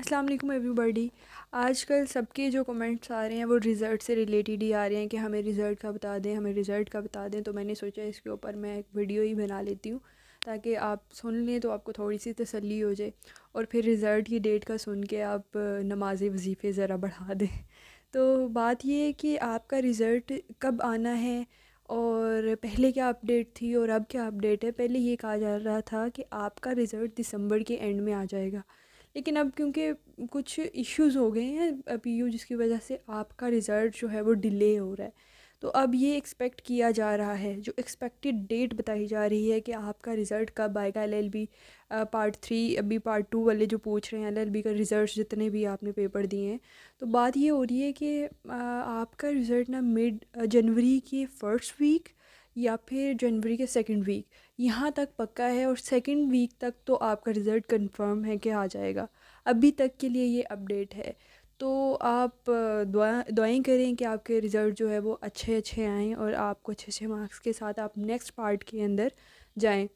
अस्सलाम वालेकुम एवरीबॉडी आजकल सबके जो कमेंट्स आ रहे हैं वो रिज़ल्ट से रिलेटेड ही आ रहे हैं कि हमें रिज़ल्ट का बता दें हमें रिज़ल्ट का बता दें तो मैंने सोचा इसके ऊपर मैं एक वीडियो ही बना लेती हूँ ताकि आप सुन लें तो आपको थोड़ी सी तसल्ली हो जाए और फिर रिज़ल्ट की डेट का सुन के आप नमाज वजीफ़े ज़रा बढ़ा दें तो बात यह है कि आपका रिज़ल्ट कब आना है और पहले क्या अपडेट थी और अब क्या अपडेट है पहले ये कहा जा रहा था कि आपका रिज़ल्ट दिसंबर के एंड में आ जाएगा लेकिन अब क्योंकि कुछ इश्यूज हो गए हैं पी यू जिसकी वजह से आपका रिज़ल्ट जो है वो डिले हो रहा है तो अब ये एक्सपेक्ट किया जा रहा है जो एक्सपेक्टेड डेट बताई जा रही है कि आपका रिज़ल्ट कब आएगा L L B part three अभी पार्ट टू वाले जो पूछ रहे हैं एल एल बी का रिज़ल्ट जितने भी आपने पेपर दिए हैं तो बात ये हो रही है कि आपका रिज़ल्ट ना मिड जनवरी के फर्स्ट वीक या फिर जनवरी के सेकंड वीक यहाँ तक पक्का है और सेकंड वीक तक तो आपका रिज़ल्ट कंफर्म है कि आ जाएगा अभी तक के लिए ये अपडेट है तो आप दुआ दुआएँ करें कि आपके रिज़ल्ट जो है वो अच्छे अच्छे आएँ और आपको अच्छे अच्छे मार्क्स के साथ आप नेक्स्ट पार्ट के अंदर जाएँ